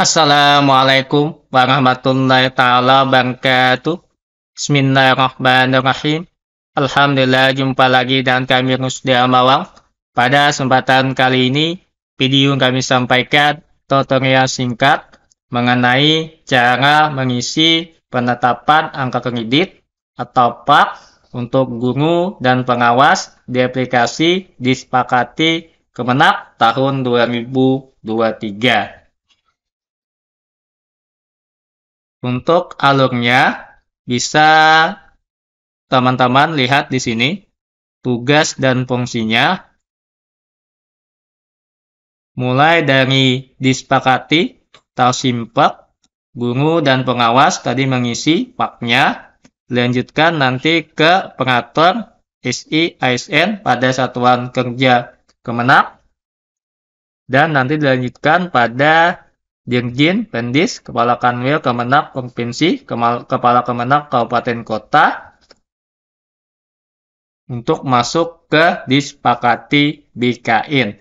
Assalamualaikum warahmatullahi taala wabarakatuh. Bismillahirrahmanirrahim. Alhamdulillah jumpa lagi dan kami Rusdi Amawang. Pada kesempatan kali ini, video kami sampaikan tutorial singkat mengenai cara mengisi penetapan angka kredit atau PAK untuk guru dan pengawas di aplikasi disepakati Kemenak tahun 2023. Untuk alurnya bisa teman-teman lihat di sini tugas dan fungsinya. Mulai dari disepakati, simpel, guru dan pengawas tadi mengisi paknya. Lanjutkan nanti ke pengatur SI ASN pada satuan kerja Kemenak dan nanti dilanjutkan pada Dirjen Pendis, Kepala Kanwil Kemenak Provinsi, Kepala Kemenak Kabupaten Kota untuk masuk ke disepakati BKIN.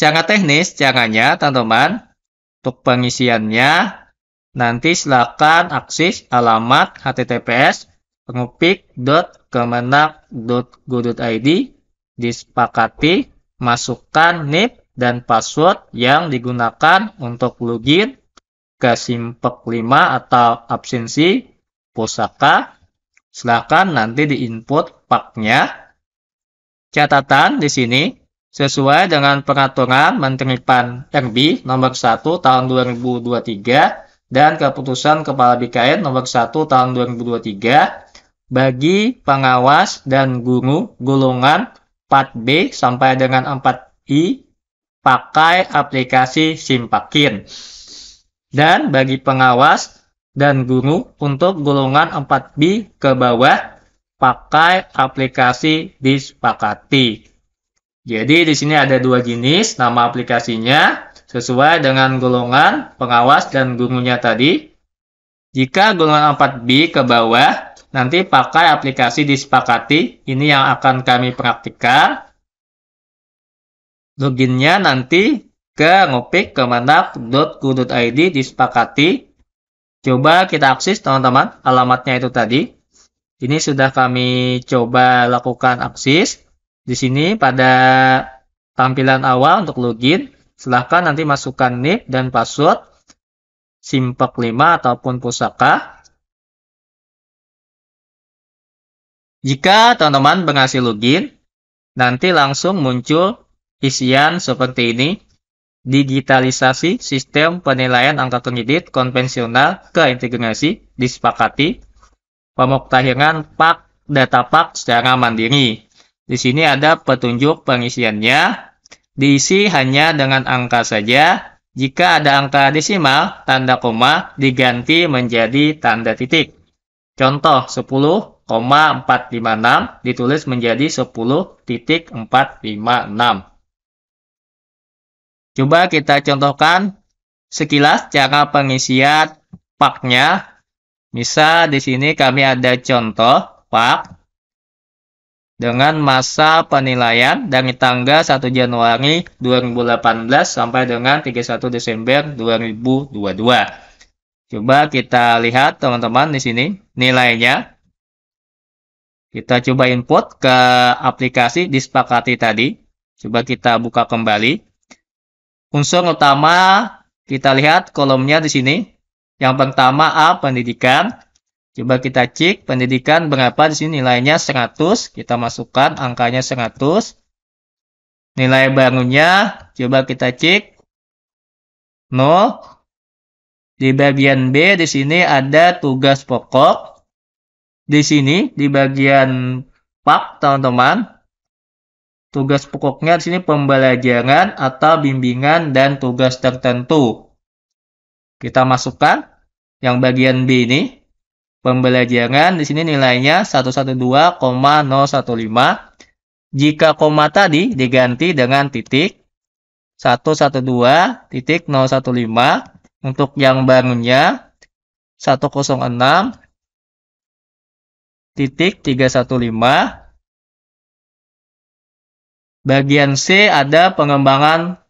Jangan teknis caranya teman-teman untuk pengisiannya nanti silakan akses alamat https pengupik.kemenak.go.id disepakati masukkan NIP dan password yang digunakan untuk login ke simpek 5 atau absensi pusaka. Silahkan nanti diinput paknya. Catatan di sini sesuai dengan peraturan Menteri Pan RB nomor 1 tahun 2023 dan keputusan Kepala BKN nomor 1 tahun 2023 bagi pengawas dan guru golongan 4B sampai dengan 4I pakai aplikasi Simpakin. Dan bagi pengawas dan guru untuk golongan 4B ke bawah, pakai aplikasi Dispakati. Jadi di sini ada dua jenis nama aplikasinya sesuai dengan golongan pengawas dan gurunya tadi. Jika golongan 4B ke bawah, nanti pakai aplikasi Dispakati. Ini yang akan kami praktikkan Loginnya nanti ke ngopik ke disepakati. Coba kita akses teman-teman alamatnya itu tadi. Ini sudah kami coba lakukan akses. Di sini pada tampilan awal untuk login, silahkan nanti masukkan NIP dan password simpek 5 ataupun pusaka. Jika teman-teman berhasil login, nanti langsung muncul isian seperti ini, digitalisasi sistem penilaian angka kredit konvensional ke integrasi disepakati, pemuktahiran pak data pak secara mandiri. Di sini ada petunjuk pengisiannya, diisi hanya dengan angka saja. Jika ada angka desimal, tanda koma diganti menjadi tanda titik. Contoh 10,456 ditulis menjadi 10,456. Coba kita contohkan sekilas cara pengisian paknya. Misal di sini kami ada contoh pak dengan masa penilaian dari tanggal 1 Januari 2018 sampai dengan 31 Desember 2022. Coba kita lihat teman-teman di sini nilainya. Kita coba input ke aplikasi disepakati tadi. Coba kita buka kembali. Unsur utama kita lihat kolomnya di sini. Yang pertama A pendidikan. Coba kita cek pendidikan berapa di sini nilainya 100. Kita masukkan angkanya 100. Nilai bangunnya coba kita cek 0. Di bagian B di sini ada tugas pokok. Di sini di bagian pak teman-teman Tugas pokoknya di sini pembelajaran atau bimbingan dan tugas tertentu. Kita masukkan yang bagian B ini. Pembelajaran di sini nilainya 112,015. Jika koma tadi diganti dengan titik 112.015 untuk yang barunya 106 titik 315 Bagian C ada pengembangan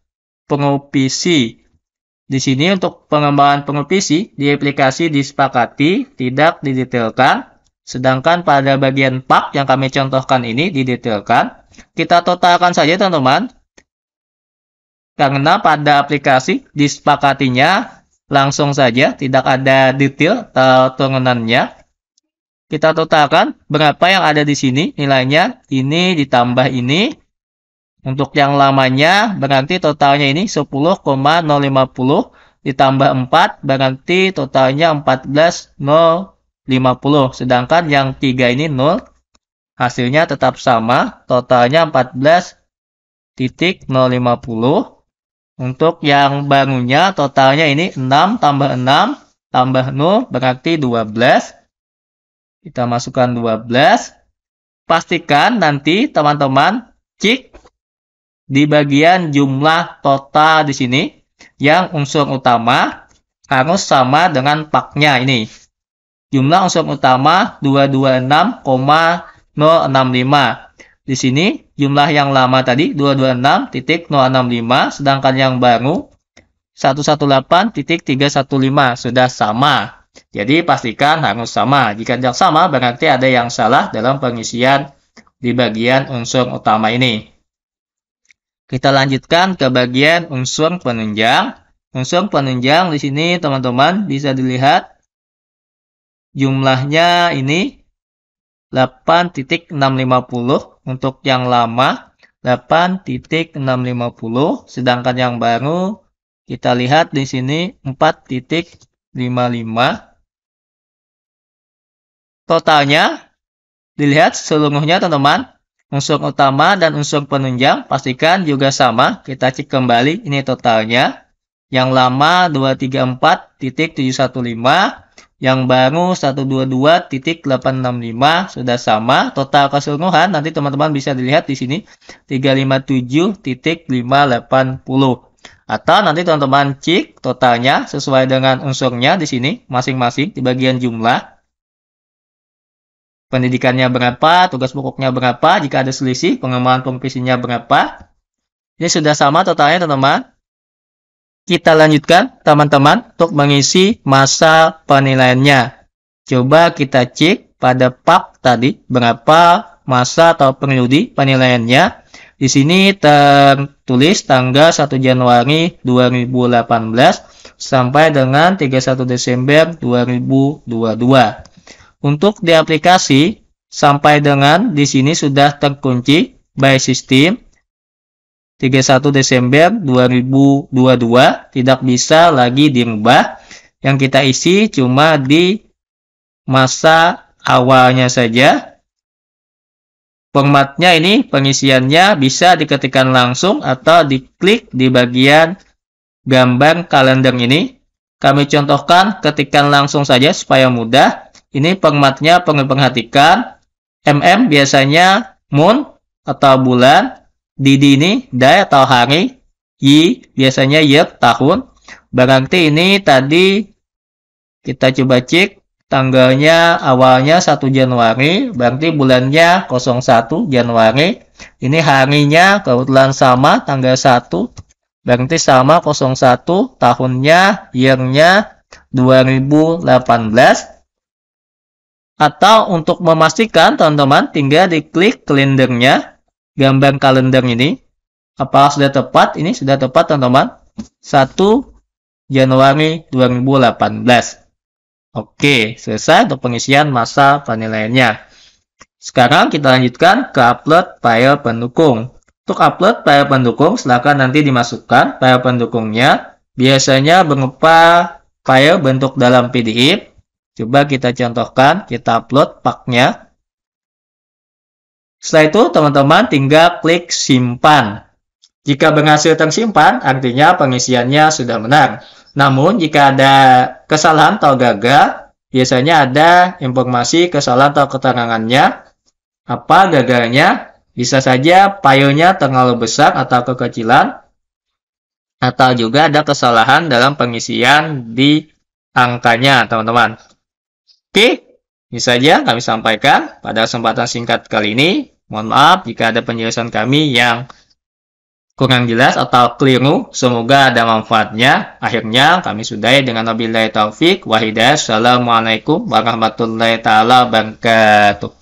pengupisi. Di sini untuk pengembangan pengupisi di aplikasi disepakati tidak didetailkan, sedangkan pada bagian pak yang kami contohkan ini didetailkan. Kita totalkan saja teman-teman. Karena pada aplikasi disepakatinya langsung saja tidak ada detail atau turunannya. Kita totalkan berapa yang ada di sini nilainya ini ditambah ini untuk yang lamanya berarti totalnya ini 10,050 ditambah 4 berarti totalnya 14,050. Sedangkan yang 3 ini 0. Hasilnya tetap sama, totalnya 14,050. Untuk yang bangunnya, totalnya ini 6 tambah 6 tambah 0 berarti 12. Kita masukkan 12. Pastikan nanti teman-teman cek di bagian jumlah total di sini yang unsur utama harus sama dengan paknya ini. Jumlah unsur utama 226,065. Di sini jumlah yang lama tadi 226.065 sedangkan yang baru 118.315 sudah sama. Jadi pastikan harus sama. Jika tidak sama berarti ada yang salah dalam pengisian di bagian unsur utama ini. Kita lanjutkan ke bagian unsur penunjang. Unsur penunjang di sini teman-teman bisa dilihat jumlahnya ini 8.650 untuk yang lama 8.650 sedangkan yang baru kita lihat di sini 4.55 totalnya dilihat seluruhnya teman-teman Unsur utama dan unsur penunjang pastikan juga sama. Kita cek kembali ini totalnya. Yang lama 234.715 yang baru 122.865 sudah sama total keseluruhan nanti teman-teman bisa dilihat di sini 357.580 atau nanti teman-teman cek totalnya sesuai dengan unsurnya di sini masing-masing di bagian jumlah pendidikannya berapa, tugas pokoknya berapa, jika ada selisih, pengembangan profesinya berapa. Ini sudah sama totalnya teman-teman. Kita lanjutkan teman-teman untuk mengisi masa penilaiannya. Coba kita cek pada pak tadi berapa masa atau periode penilaiannya. Di sini tertulis tanggal 1 Januari 2018 sampai dengan 31 Desember 2022. Untuk di aplikasi, sampai dengan di sini sudah terkunci by system 31 Desember 2022 tidak bisa lagi diubah Yang kita isi cuma di masa awalnya saja. Formatnya ini pengisiannya bisa diketikkan langsung atau diklik di bagian gambar kalender ini. Kami contohkan ketikan langsung saja supaya mudah ini pengamatnya pengertian MM biasanya moon atau bulan DD ini day atau hari Y biasanya year tahun berarti ini tadi kita coba cek tanggalnya awalnya 1 Januari berarti bulannya 01 Januari ini harinya kebetulan sama tanggal 1 berarti sama 01 tahunnya yearnya 2018 atau untuk memastikan teman-teman tinggal diklik kalendernya, gambar kalender ini. Apakah sudah tepat? Ini sudah tepat teman-teman. 1 Januari 2018. Oke, selesai untuk pengisian masa penilaiannya. Sekarang kita lanjutkan ke upload file pendukung. Untuk upload file pendukung, silakan nanti dimasukkan file pendukungnya. Biasanya berupa file bentuk dalam PDF Coba kita contohkan, kita upload paknya. Setelah itu, teman-teman tinggal klik simpan. Jika berhasil tersimpan, artinya pengisiannya sudah benar. Namun, jika ada kesalahan atau gagal, biasanya ada informasi kesalahan atau keterangannya. Apa gagalnya? Bisa saja payonya terlalu besar atau kekecilan, atau juga ada kesalahan dalam pengisian di angkanya, teman-teman. Oke, ini saja kami sampaikan pada kesempatan singkat kali ini. Mohon maaf jika ada penjelasan kami yang kurang jelas atau keliru. Semoga ada manfaatnya. Akhirnya kami sudahi dengan Nabi taufik wahidah. Assalamualaikum warahmatullahi wabarakatuh.